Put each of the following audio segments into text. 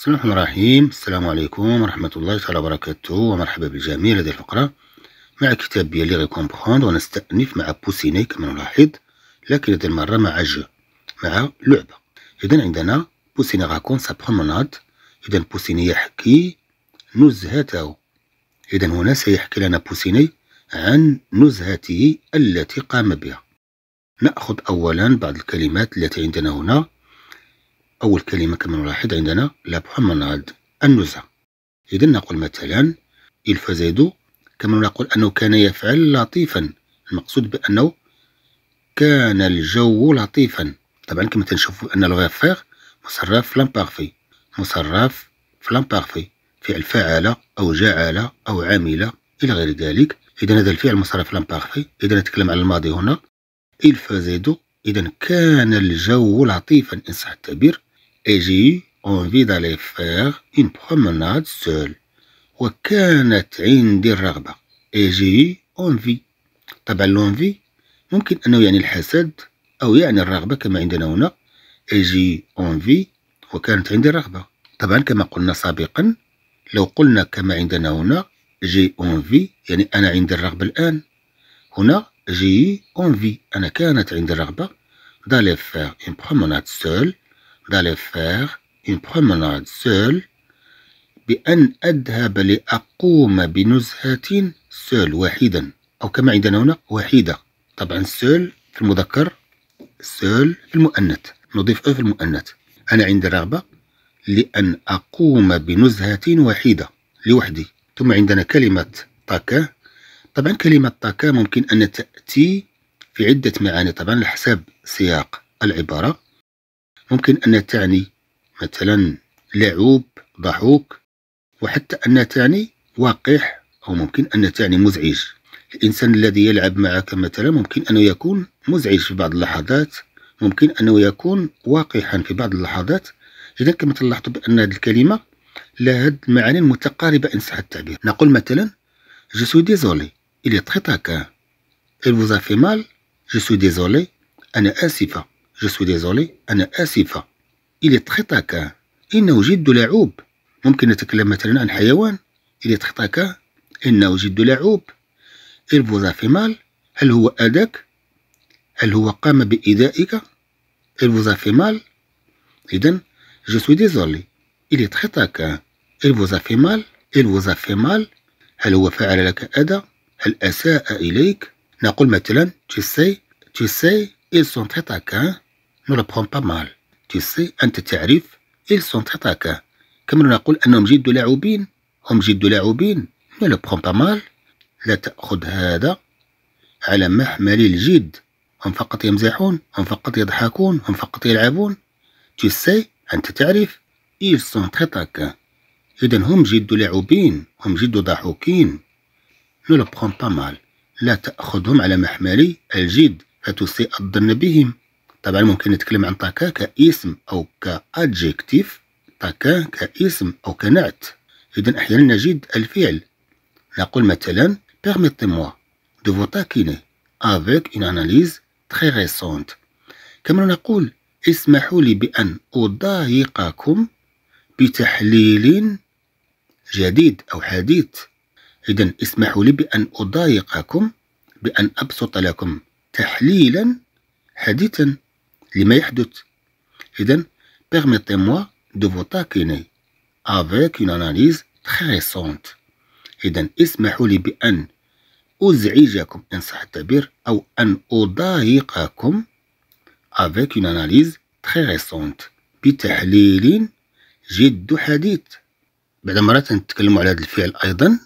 بسم الله الرحمن الرحيم السلام عليكم ورحمة الله تعالى وبركاته ومرحبا بالجميع لدى الفقرة مع كتاب بيان غي كومبخوند ونستأنف مع بوسيني كما نلاحظ لكن هذه المرة مع جو مع لعبة إذا عندنا بوسيني غاكون سا بروموناد إذا بوسيني يحكي نزهته إذا هنا سيحكي لنا بوسيني عن نزهته التي قام بها نأخذ أولا بعض الكلمات التي عندنا هنا أول كلمة كما نلاحظ عندنا لا منعد النزهة إذا نقول مثلا الفزيدو كما نقول أنه كان يفعل لطيفا المقصود بأنه كان الجو لطيفا طبعا كما تنشوفوا أن الغافير مصرف لامبارفي مصرف فلامبارفي فعل فعل أو جعل أو عمل إلى غير ذلك إذا هذا الفعل مصرف لامبارفي إذا نتكلم على الماضي هنا الفازيدو إذا كان الجو لطيفا إن صح التعبير et j'ai eu envie d'aller faire une promenade seule وكانت عندي الرغبة et j'ai eu envie طبعا l'envie ممكن أنه يعني الحسد أو يعني الرغبة كما عندنا هنا et j'ai eu envie وكانت عندي الرغبة طبعا كما قلنا سابقا لو قلنا كما عندنا هنا جي envie يعني أنا عندي الرغبة الآن هنا جي envie أنا كانت عندي الرغبة دالي faire اون promenade سول d'aller faire une promenade seule بأن أذهب لأقوم بنزهة سول وحيدا أو كما عندنا هنا وحيدة طبعا سول في المذكر سول في المؤنث نضيف أو في المؤنث أنا عندي رغبة لأن أقوم بنزهة وحيدة لوحدي ثم عندنا كلمة طاكا طبعا كلمة طاكا ممكن أن تأتي في عدة معاني طبعا على حسب سياق العبارة ممكن أن تعني مثلا لعوب ضحوك وحتى أن تعني وقح أو ممكن أن تعني مزعج الإنسان الذي يلعب معك مثلا ممكن أنه يكون مزعج في بعض اللحظات ممكن أنه يكون وقحا في بعض اللحظات إذا كما تلاحظوا بأن هذه الكلمة لها معاني متقاربة إن صح التعبير نقول مثلا Je suis désolé, il est très taquin. Il vous a fait mal, je suis désolé, أنا آسفة Je suis désolé, أنا آسفة. Il est très taquin. إنه جد لعوب. ممكن نتكلم مثلا عن حيوان. Il est très taquin. إنه جد لعوب. Il vous a fait mal. هل هو أذاك؟ هل هو قام بإيذائك؟ Il vous a fait mal. إذا Je suis désolé. Il est très taquin. Il vous a fait mal. Il vous a fait mal. هل هو فعل لك أذى؟ هل أساء إليك؟ نقول مثلا tu sais, tu sais, ils sont très taquins. ne le prends pas mal. Tu sais, أنت تعرف, ils sont attaquants. كما نقول أنهم جد لاعبين, هم جد لاعبين. نو le prends با مال لا تأخذ هذا على محمل الجد. هم فقط يمزحون, هم فقط يضحكون, هم فقط يلعبون. تي سي أنت تعرف, ايل سون attaquants. إذا هم جد لاعبين, هم جد ضحوكين. نو le prends با مال لا تأخذهم على محمل الجد فتسيء الظن بهم. طبعا ممكن نتكلم عن طاكا كاسم أو كادجكتيف طاكا كاسم أو كنعت إذا أحيانا نجد الفعل نقول مثلا permettez-moi de vous taquiner avec une analyse très récente كما نقول اسمحوا لي بأن أضايقكم بتحليل جديد أو حديث إذا اسمحوا لي بأن أضايقكم بأن أبسط لكم تحليلا حديثا لما يحدث اذن permettez permettez-moi de vous taquiner avec une analyse très récente إذن اسمحوا لي بأن أزعجكم إن صح التعبير أو أن أضايقكم avec une analyse très récente بتحليل جد حديث بعد مرة نتكلم على هذا الفعل أيضا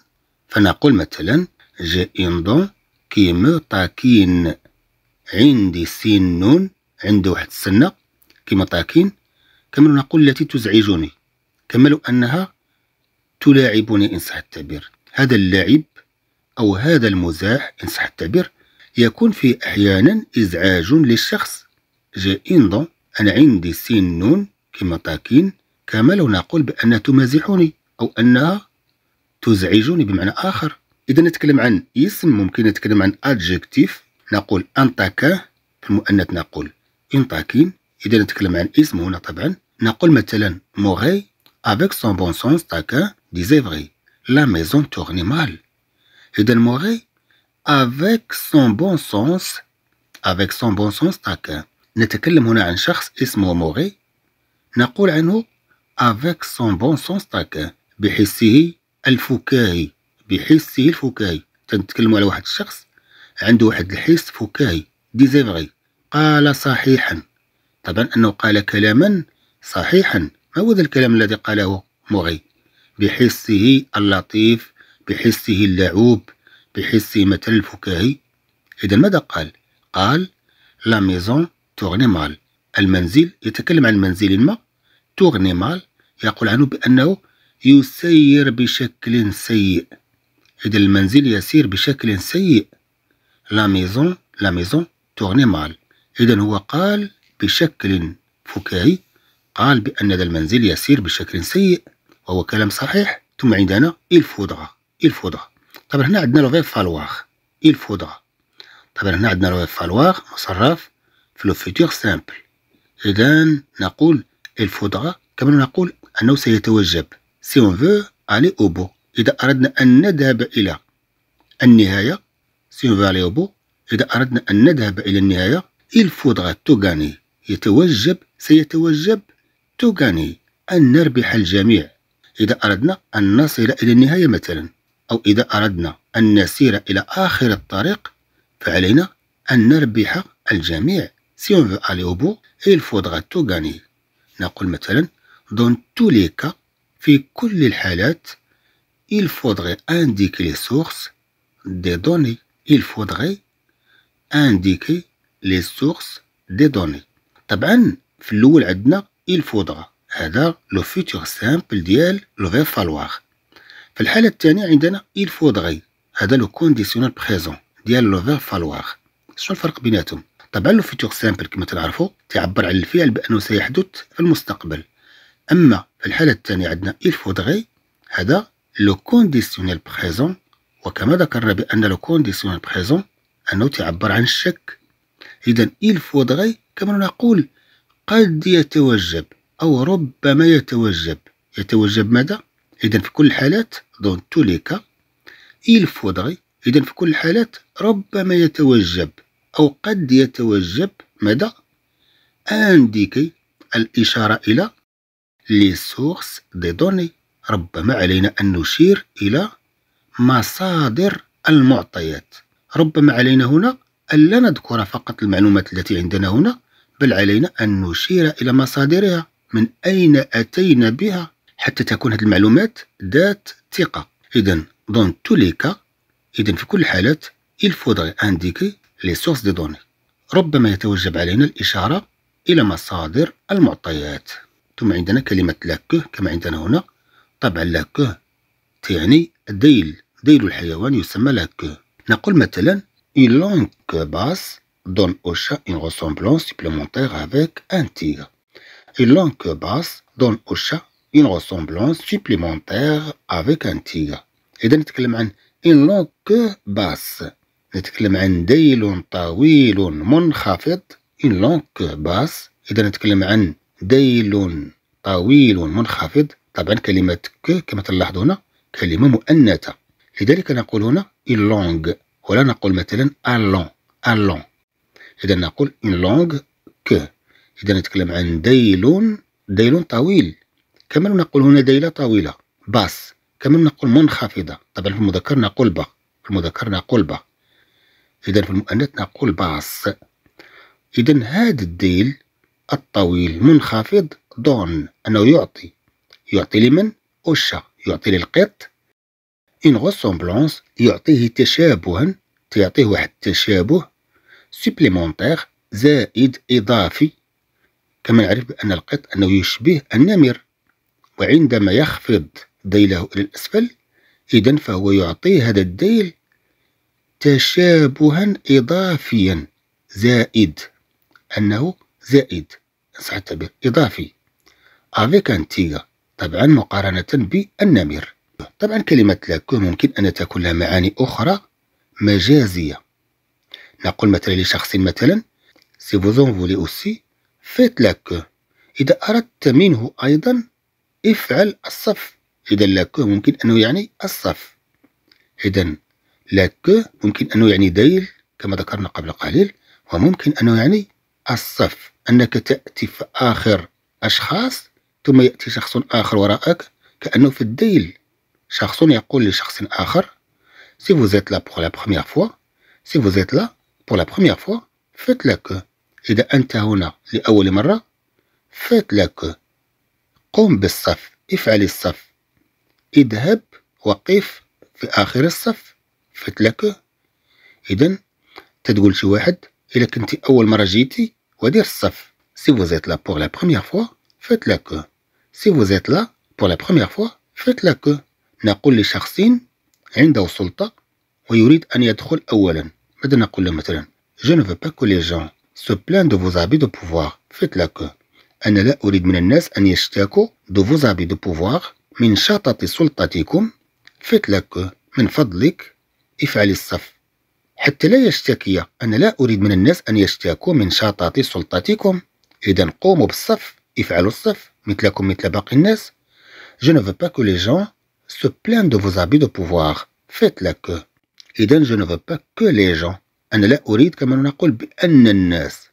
فنقول مثلا j'ai un don qui me taquine عندي سن عنده واحد السنة كما طاكين كما نقول التي تزعجني كملوا أنها تلاعبني إن صح التعبير هذا اللاعب أو هذا المزاح إن صح التعبير يكون في أحيانا إزعاج للشخص جائندون أنا عندي نون كما طاكين لو نقول بأنها تمازحني أو أنها تزعجني بمعنى آخر إذا نتكلم عن اسم ممكن نتكلم عن أدجكتيف نقول أنطاكاه في المؤنث نقول إنطاكين إذا نتكلم عن اسم هنا طبعا نقول مثلا موغي افيك سون بون سونس تاكا ديزي فغي لا ميزون تورني مال إذا موغي افيك سون بون سونس افيك سون بون سونس تاكا نتكلم هنا عن شخص اسمه موغي نقول عنه افيك سون بون سونس تاكا بحسه الفكاهي بحسه الفكاهي تنتكلموا على واحد الشخص عنده واحد الحس فكاهي ديزيفغي قال صحيحا طبعا أنه قال كلاما صحيحا ما هو ذا الكلام الذي قاله مغي بحسه اللطيف بحسه اللعوب بحسه مثل الفكاهي إذا ماذا قال؟ قال لا ميزون تورني مال المنزل يتكلم عن منزل ما تورني مال يقول عنه بأنه يسير بشكل سيء إذا المنزل يسير بشكل سيء لا ميزون لا ميزون تورني مال إذا هو قال بشكل فكاهي قال بأن ذا المنزل يسير بشكل سيء وهو كلام صحيح ثم عندنا إل فودغا إل فودغا طبعا هنا عندنا لو فيرب فالواغ إل فودغا طبعا هنا عندنا لو فيرب فالواغ مصرف في لو فيتور سامبل إذا نقول إل فودغا كما نقول أنه سيتوجب سي اون فو الي أوبو إذا أردنا أن نذهب إلى النهاية سي اون فو الي أوبو إذا أردنا أن نذهب إلى النهاية Il faudra tout gagner. يتوجب سيتوجب تو gagner أن نربح الجميع إذا أردنا أن نصل إلى النهاية مثلا أو إذا أردنا أن نسير إلى آخر الطريق فعلينا أن نربح الجميع Si on veut aller au bout, il faudra tout gagner. نقول مثلا dans tous les cas في كل الحالات il faudrait indiquer les sources des données. Il faudrait indiquer لي سورس دي دوني طبعا في الاول عندنا الفودرا هذا لو فيتور سامبل ديال لو فير فالوار في الحاله الثانيه عندنا الفودغي هذا لو كونديسيونال بريزون ديال لو فير فالوار شنو الفرق بيناتهم طبعا لو فيتور سامبل كما تعرفوا تعبر على الفعل بانه سيحدث في المستقبل اما في الحاله الثانيه عندنا الفودغي هذا لو كونديسيونال بريزون وكما ذكرنا بان لو كونديسيونال بريزون انه تعبر عن الشك إذا il فودغي كما نقول قد يتوجب أو ربما يتوجب يتوجب ماذا؟ إذا في كل الحالات دون توليكا لي فودغي إذا في كل الحالات ربما يتوجب أو قد يتوجب ماذا؟ أنديكي الإشارة إلى لي سورس دي دوني ربما علينا أن نشير إلى مصادر المعطيات ربما علينا هنا ألا نذكر فقط المعلومات التي عندنا هنا بل علينا أن نشير إلى مصادرها من أين أتينا بها حتى تكون هذه المعلومات ذات ثقة إذا دون توليكا إذن إذا في كل الحالات il faudrait indiquer les sources de données ربما يتوجب علينا الإشارة إلى مصادر المعطيات ثم عندنا كلمة لاكوه كما عندنا هنا طبعا لاكوه تعني ذيل ذيل الحيوان يسمى لاكوه نقول مثلا Une longue basse donne au chat une ressemblance supplémentaire avec un tigre. Une longue basse donne au chat une ressemblance supplémentaire avec un tigre. Et donc, nous parlons d'une longue basse. Nous parlons d'un long, طويل, Une longue basse. Et donc, nous une d'un long, طويل, منخفض. طبعاً كلمة la كما تلاحظون كلمة une longue ولا نقول مثلا الون الون إذا نقول إن لونغ كو إذا نتكلم عن ديلون ديلون طويل كما نقول هنا ديلة طويلة باس كما نقول منخفضة طبعا في المذكر نقول با في المذكر نقول با إذا في المؤنث نقول باس إذا هذا الديل الطويل منخفض دون أنه يعطي يعطي لمن؟ اوشا يعطي للقط إن غوسومبلونس يعطيه تشابها تيعطيه واحد التشابه سوبليمونتيغ زائد إضافي كما نعرف بأن القط أنه يشبه النمر وعندما يخفض ذيله إلى الأسفل إذا فهو يعطي هذا الذيل تشابها إضافيا زائد أنه زائد صح التعبير إضافي أفيك أنتيغا طبعا مقارنة بالنمر طبعا كلمة لاكو ممكن أن تكون لها معاني أخرى مجازية نقول مثلا لشخص مثلا سي فوزون فولي أوسي فيت لاكو إذا أردت منه أيضا افعل الصف إذا لاكو ممكن أنه يعني الصف إذا لاكو ممكن أنه يعني ديل كما ذكرنا قبل قليل وممكن أنه يعني الصف أنك تأتي في آخر أشخاص ثم يأتي شخص آخر وراءك كأنه في الديل شخص يقول لشخص آخر Si vous êtes là pour la première fois Si vous êtes là pour la première fois faites la queue إذا أنت هنا لأول مرة faites la queue قم بالصف افعل الصف اذهب وقف في آخر الصف faites la queue إذا تتقول شي واحد إلا كنتي أول مرة جيتي ودير الصف Si vous êtes là pour la première fois faites la queue Si vous êtes là pour la première fois faites la queue نقول لشخص عنده سلطة ويريد أن يدخل أولا ماذا نقول له مثلا Je ne veux pas que les gens se plaignent de vos habits de pouvoir faites la queue أنا لا أريد من الناس أن يشتكوا de vos habits de pouvoir من شطط سلطتكم faites la queue من فضلك افعل الصف حتى لا يشتكي أنا لا أريد من الناس أن يشتكوا من شطط سلطتكم إذا قوموا بالصف افعلوا الصف مثلكم مثل باقي الناس Je ne veux pas que les gens se plaint de vos abus de pouvoir فات لك اذا جو نو با كو لي جون انا لا اريد كما نقول بان الناس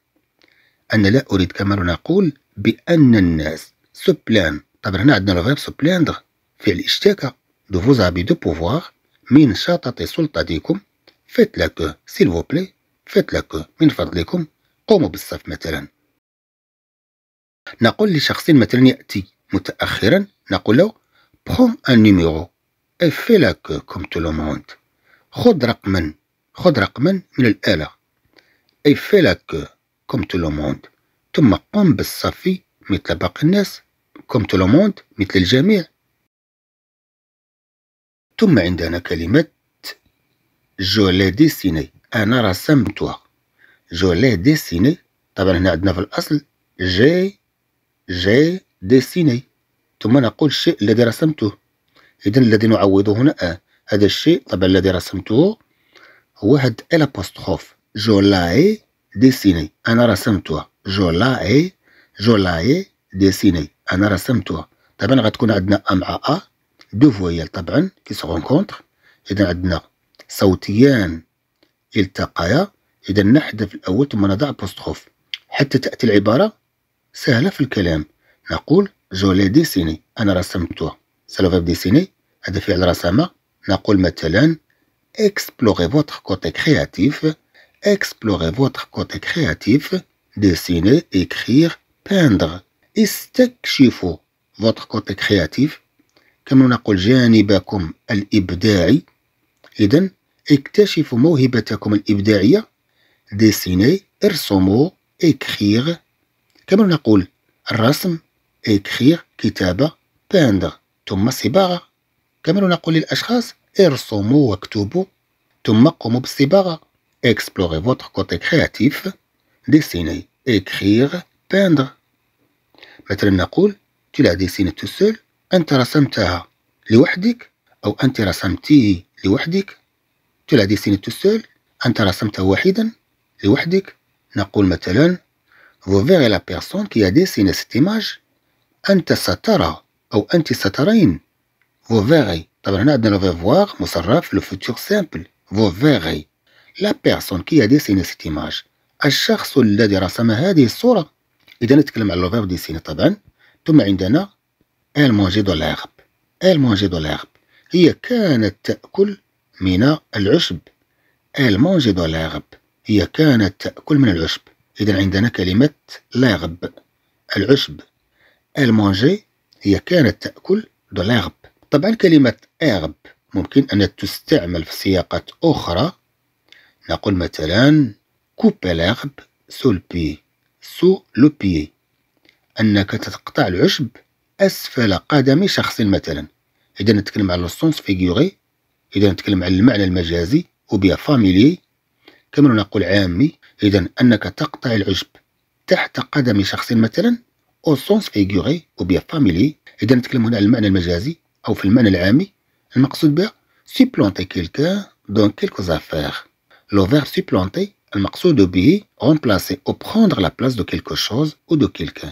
انا لا اريد كما نقول بان الناس سو بلان طبعا هنا عندنا لو الفيرب سو بلاندغ فعل اشتكى دو فوز ابي دو بوفوار من شاطة سلطتكم فيت لاكو سيل فو بلي فيت لاكو من فضلكم قوموا بالصف مثلا نقول لشخص مثلا ياتي متاخرا نقول له prends un numéro et fais la queue comme tout le monde. خذ رقما خذ رقما من الآلة et fais la queue comme tout le monde. ثم قم بالصفي مثل باقي الناس comme tout le monde مثل الجميع. ثم عندنا كلمة جو لي ديسيني أنا رسمتها جو لي ديسيني طبعا هنا عندنا في الأصل جي جي ديسيني ثم نقول الشيء الذي رسمته إذا الذي نعوضه هنا أه. هذا الشيء طبعا الذي رسمته هو هاد الابوستخوف جولاي ديسيني أنا رسمتها جولاي جولاي ديسيني أنا رسمتها طبعا غتكون عندنا أ مع أ آه، دو فويال طبعا كي سغونكونتر إذا عندنا صوتيان التقايا إذا نحذف الأول ثم نضع ابوستخوف حتى تأتي العبارة سهلة في الكلام نقول Je l'ai dessiné. Je l'ai dessiné. C'est le verbe dessiner. À défaire le rassembleur, on dit maintenant Explorez votre côté créatif. Explorez votre côté créatif. Dessiner, écrire, peindre. Extachez votre côté créatif. Comme on dit, J'en ai fait comme l'épidémie. Donc, Extachez votre côté créatif. Dessiner, Ressommer, Écrire. Comme on dit, Ressommer, إكخير كتابة باندغ ثم الصباغة كمان نقول للأشخاص ارسموا واكتبوا ثم قوموا بالصباغة اكسبلوري فوتر كوتي كرياتيف ديسيني إكخير باندغ مثلا نقول تي لا ديسيني تو سول أنت رسمتها لوحدك أو أنت رسمتيه لوحدك تي لا ديسيني تو سول أنت رسمته وحيدا لوحدك نقول مثلا Vous verrez la personne qui a dessiné cette image أنت سترى أو أنت سترين vous verrez طبعا هنا عندنا لو فيفواغ مصرف لو فوتور سامبل vous verrez لا بيرسون كي ديسيني سيت ايماج الشخص الذي رسم هذه الصورة إذا نتكلم على لو فيرب ديسيني طبعا ثم عندنا مونجي دو ال مونجي دو لاغب هي كانت تأكل من العشب مونجي دو لاغب هي كانت تأكل من العشب إذا عندنا كلمة لاغب العشب المانجي هي كانت تأكل دو لارب طبعا كلمة أغب ممكن أن تستعمل في سياقات أخرى نقول مثلا كوبي لارب سو البي سو لو بي أنك تقطع العشب أسفل قدم شخص مثلا إذا نتكلم على السونس فيغيوغي إذا نتكلم على المعنى المجازي وبيا فاميلي كما نقول عامي إذا أنك تقطع العشب تحت قدم شخص مثلا او سونس فيغوري او بيان فاميلي اذا نتكلم هنا على المعنى المجازي او في المعنى العامي المقصود سي سيبلونتي كيلكان دون كيلكو زافير لو فير سيبلونتي المقصود به رومبلاسي او prendre لا بلاس دو كيلكو شوز او دو كيلكو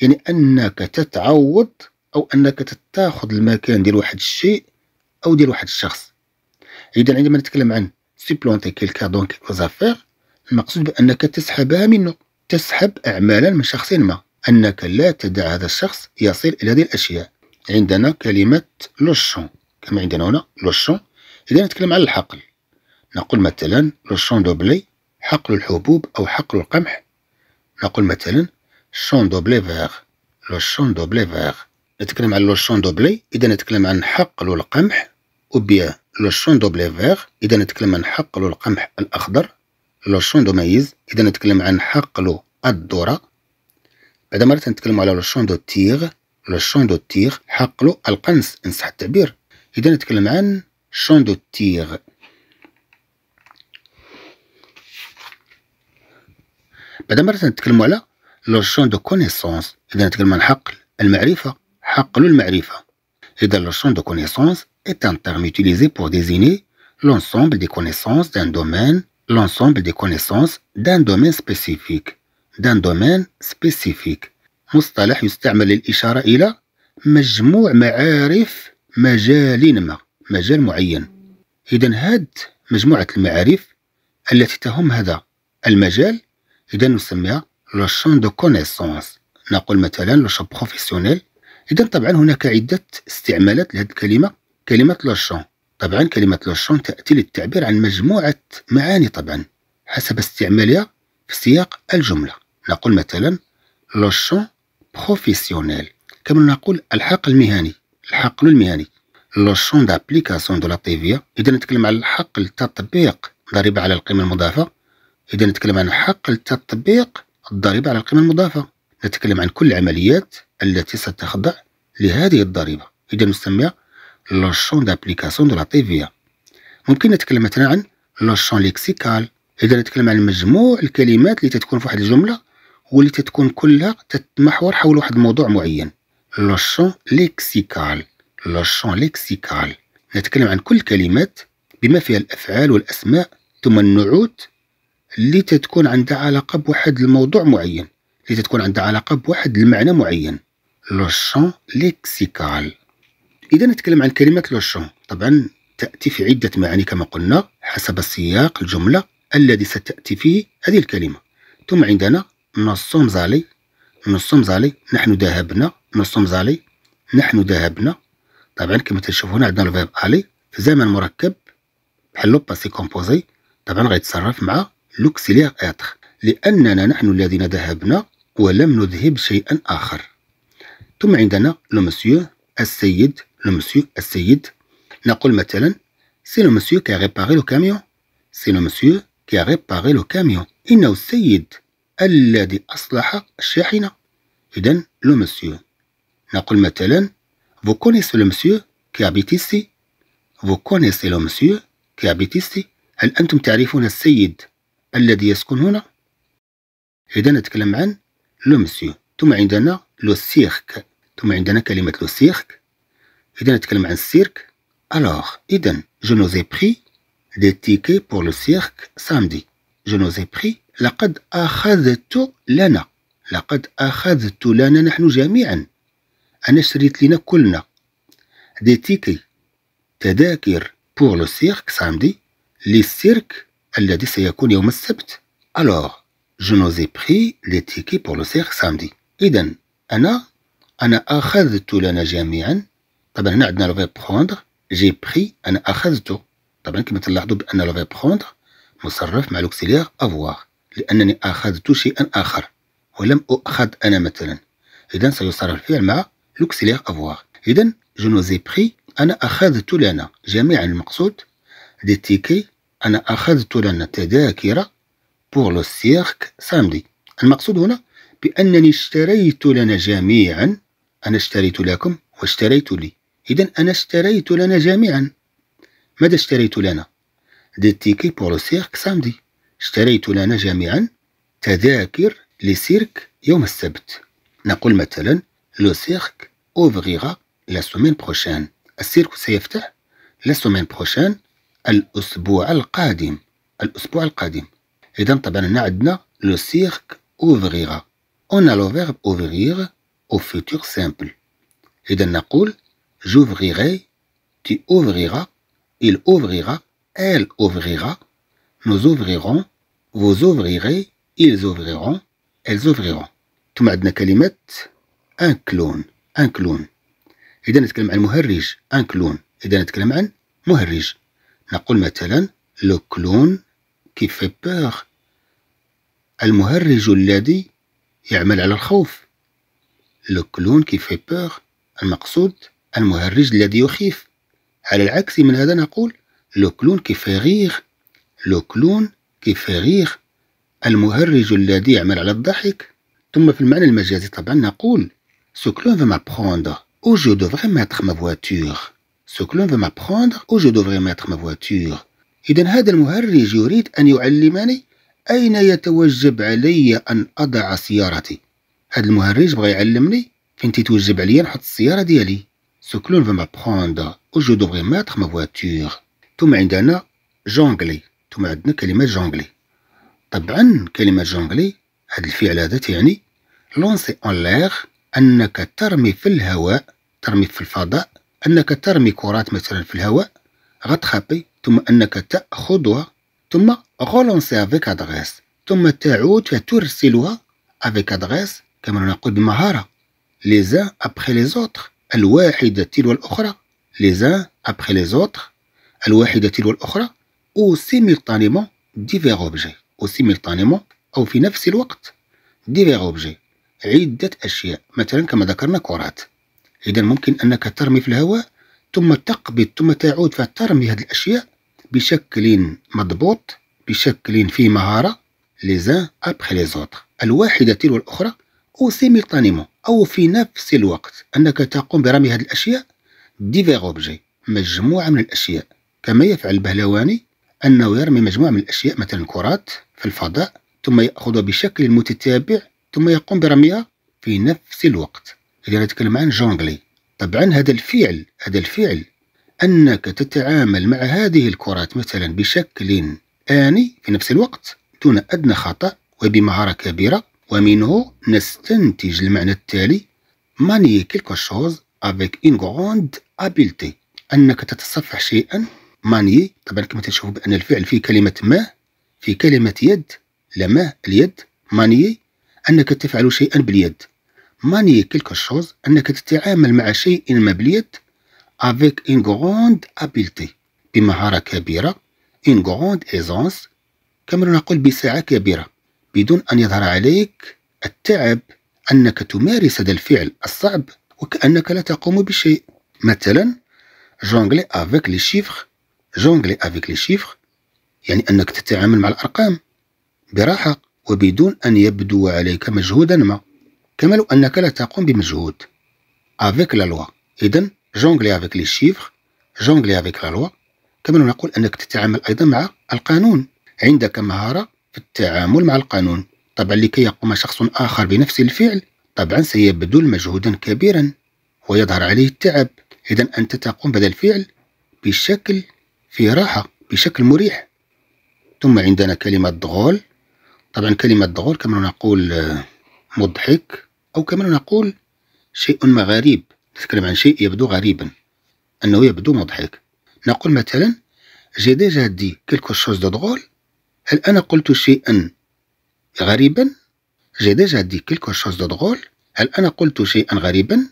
يعني انك تتعوض او انك تتاخذ المكان ديال واحد الشيء او ديال واحد الشخص اذا عندما نتكلم عن سيبلونتي كيلكو دون كيلكو زافير المقصود بانك تسحبها منه تسحب اعمالا من شخص ما أنك لا تدع هذا الشخص يصل إلى هذه الأشياء عندنا كلمة لوشون كما عندنا هنا لوشون إذا نتكلم عن الحقل نقول مثلا لوشون دوبلي حقل الحبوب أو حقل القمح نقول مثلا شون دوبلي فيغ لوشون دوبلي فيغ نتكلم عن لوشون دوبلي إذا نتكلم عن حقل القمح أو بيان لوشون دوبلي فيغ إذا نتكلم عن حقل القمح الأخضر لوشون دو مايز إذا نتكلم عن حقل الذرة بعد مرة نتكلم على لو دو تيغ لو دو تيغ حقلو القنص إن صح التعبير إذا نتكلم عن شون دو تيغ بعد مرة نتكلم على لو دو كونيسونس إذا نتكلم عن حقل المعرفة حقل المعرفة إذا لو دو كونيسونس est un terme utilisé pour désigner l'ensemble des connaissances d'un domaine, l'ensemble des connaissances d'un domaine spécifique. دان دومين سبيسيفيك مصطلح يستعمل للإشارة إلى مجموع معارف مجال ما مجال معين إذا هاد مجموعة المعارف التي تهم هذا المجال إذا نسميها لو شون دو كونيسونس نقول مثلا لو شون بروفيسيونيل إذا طبعا هناك عدة استعمالات لهذه الكلمة كلمة لو شون طبعا كلمة لو شون تأتي للتعبير عن مجموعة معاني طبعا حسب استعمالها في سياق الجمله نقول مثلا لوشون بروفيسيونيل كما نقول الحق المهني الحق المهني لوشون دابليكاسيون دو لا تيفيا اذا نتكلم على الحق التطبيق ضريبه على القيمه المضافه اذا نتكلم عن حق التطبيق الضريبه على القيمه المضافه نتكلم عن كل العمليات التي ستخضع لهذه الضريبه اذا نسميها لوشون دابليكاسيون دو لا تيفيا ممكن نتكلم مثلا عن لوشون ليكسيكال اذا نتكلم عن مجموع الكلمات اللي تتكون في واحد الجمله واللي تتكون كلها تتمحور حول واحد الموضوع معين لو شون ليكسيكال لو شون ليكسيكال نتكلم عن كل الكلمات بما فيها الافعال والاسماء ثم النعوت اللي تتكون عندها علاقه بواحد الموضوع معين اللي تتكون عندها علاقه بواحد المعنى معين لو شون ليكسيكال اذا نتكلم عن كلمه لو شون طبعا تاتي في عده معاني كما قلنا حسب سياق الجمله الذي ستاتي فيه هذه الكلمه ثم عندنا نصوم زالي نصوم زالي نحن ذهبنا نصوم زالي نحن ذهبنا طبعا كما تشوف هنا عندنا الفيرب الي في زمن مركب بحال لو باسي كومبوزي طبعا غيتصرف مع لوكسيليير اتر لاننا نحن الذين ذهبنا ولم نذهب شيئا اخر ثم عندنا لو مسيو السيد لو مسيو السيد نقول مثلا سي لو مسيو كي ريباري لو كاميون سي لو مسيو كي ريباري لو كاميون انه السيد الذي أصلح الشاحنة إذا لو مسيو نقول مثلا vous connaissez le monsieur qui habite ici vous connaissez le monsieur qui habite ici هل أنتم تعرفون السيد الذي يسكن هنا إذا نتكلم عن لو مسيو ثم عندنا لو سيرك ثم عندنا كلمة لو سيرك إذا نتكلم عن السيرك alors إذا je nous ai pris des tickets pour le cirque samedi je nous ai pris لقد أخذت لنا لقد أخذت لنا نحن جميعا أنا شريت لنا كلنا دي تيكي تذاكر بور لو سيرك سامدي للسيرك الذي سيكون يوم السبت ألوغ جو نوزي بخي لي تيكي بور لو سيرك سامدي إذا أنا أنا أخذت لنا جميعا طبعا هنا عندنا لو فيب بخوندغ جي بخي أنا أخذت طبعا كما تلاحظوا بأن لو فيب بخوندغ مصرف مع لوكسيليغ أفواغ لأنني أخذت شيئا آخر ولم أخذ أنا مثلا إذا سيصرف الفعل مع لوكسيلير أفواغ إذا جو نوزي بخي أنا أخذت لنا جميعا المقصود دي تيكي أنا أخذت لنا تذاكر بور لو سيرك سامدي المقصود هنا بأنني اشتريت لنا جميعا أنا اشتريت لكم واشتريت لي إذا أنا اشتريت لنا جميعا ماذا اشتريت لنا دي تيكي بور لو سيرك سامدي اشتريت لنا جميعا تذاكر لسيرك يوم السبت نقول مثلا لو سيرك اوفغيغا لا سومين بروشان السيرك سيفتح لا سومين بروشان الأسبوع القادم الأسبوع القادم إذا طبعا هنا عندنا لو سيرك اوفغيغا اون لو فيرب اوفريغ او فيتور سامبل إذا نقول جوفريغي تي اوفغيغا il ouvrira elle ouvrira nous ouvrirons vous ouvrirez ils ouvriront elles ouvriront ثم عندنا كلمة انكلون انكلون إذا نتكلم عن مهرج انكلون إذا نتكلم عن مهرج نقول مثلا لو كلون كي في بور المهرج الذي يعمل على الخوف لو كلون كي في بور المقصود المهرج الذي يخيف على العكس من هذا نقول لو كلون كي في غير لو كلون كيفاريخ المهرج الذي يعمل على الضحك ثم في المعنى المجازي طبعا نقول سو كلون فو مابخوندر او جو دوفري ماتخ ما فواتور سو كلون فو مابخوندر او جو دوفري ماتخ ما فواتور اذا هذا المهرج يريد ان يعلمني اين يتوجب علي ان اضع سيارتي هذا المهرج بغى يعلمني فين تيتوجب عليا نحط السياره ديالي سو كلون فو او جو دوفري ماتخ ما فواتور ثم عندنا جونغلي ثم عندنا كلمة جونغلي طبعا كلمة جونغلي هذا الفعل هذا تعني لونسي اون لير انك ترمي في الهواء ترمي في الفضاء انك ترمي كرات مثلا في الهواء غتخبي ثم انك تاخذها ثم غولونسي افيك ادغيس ثم تعود فترسلها افيك ادغيس كما نقول بمهاره لي زان ابخي لي زوتر الواحده تلو الاخرى لي زان ابخي لي زوتر الواحده تلو الاخرى أو سيمultanément ديفير اوبجي أو سيمultanément أو في نفس الوقت ديفير اوبجي عدة أشياء مثلا كما ذكرنا كرات إذا ممكن أنك ترمي في الهواء ثم تقبض ثم تعود فترمي هذه الأشياء بشكل مضبوط بشكل فيه مهارة ليزان أبخي لي الواحدة تلو الأخرى أو سيميلتانيمون أو في نفس الوقت أنك تقوم برمي هذه الأشياء ديفيغ أوبجي مجموعة من الأشياء كما يفعل البهلواني أنه يرمي مجموعة من الأشياء مثلا كرات في الفضاء ثم يأخذها بشكل متتابع ثم يقوم برميها في نفس الوقت إذا نتكلم عن جونغلي طبعا هذا الفعل هذا الفعل أنك تتعامل مع هذه الكرات مثلا بشكل آني في نفس الوقت دون أدنى خطأ وبمهارة كبيرة ومنه نستنتج المعنى التالي ماني كيلكو شوز افيك une grande أنك تتصفح شيئا ماني طبعا كما تشوفوا بأن الفعل في كلمة ما في كلمة يد لما اليد ماني أنك تفعل شيئا باليد ماني كلك شوز أنك تتعامل مع شيء ما باليد افيك ان غوند ابيلتي بمهارة كبيرة ان غوند ايزونس كما نقول بسعة كبيرة بدون أن يظهر عليك التعب أنك تمارس هذا الفعل الصعب وكأنك لا تقوم بشيء مثلا جونغلي افيك لي شيفر جونغلي افيك لي شيفر يعني انك تتعامل مع الارقام براحه وبدون ان يبدو عليك مجهودا ما كما لو انك لا تقوم بمجهود افيك لا لوا اذا جونغلي افيك لي شيفر جونغلي افيك لا لوا كما نقول انك تتعامل ايضا مع القانون عندك مهاره في التعامل مع القانون طبعا لكي يقوم شخص اخر بنفس الفعل طبعا سيبذل مجهودا كبيرا ويظهر عليه التعب إذا أنت تقوم بهذا الفعل بشكل فيه راحة بشكل مريح ثم عندنا كلمة دغول طبعا كلمة دغول كما نقول آه، مضحك أو كما نقول شيء ما غريب نتكلم عن شيء يبدو غريبا أنه يبدو مضحك نقول مثلا جي ديجا دي كيلكو شوز دو دغول هل أنا قلت شيئا غريبا جي ديجا دي كيلكو شوز دو دغول هل أنا قلت شيئا غريبا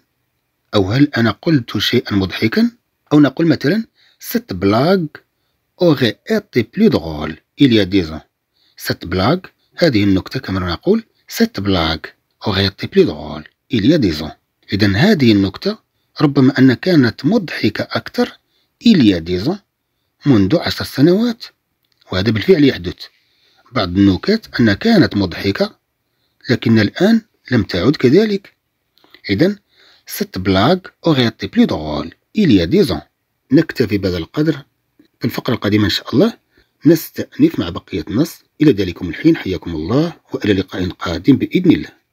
أو هل أنا قلت شيئا مضحكا أو نقول مثلا cette blague aurait été plus drôle il y a 10 ans cette blague هذه النكتة كما نقول cette blague aurait été plus drôle il y a 10 ans إذا هذه النكتة ربما أن كانت مضحكة أكثر il y a 10 ans منذ عشر سنوات وهذا بالفعل يحدث بعض النكات أن كانت مضحكة لكن الآن لم تعد كذلك إذا cette blague aurait été plus drôle il y a 10 ans نكتفي بهذا القدر في الفقرة القادمة إن شاء الله نستأنف مع بقية النص إلى ذلكم الحين حياكم الله وإلى لقاء قادم بإذن الله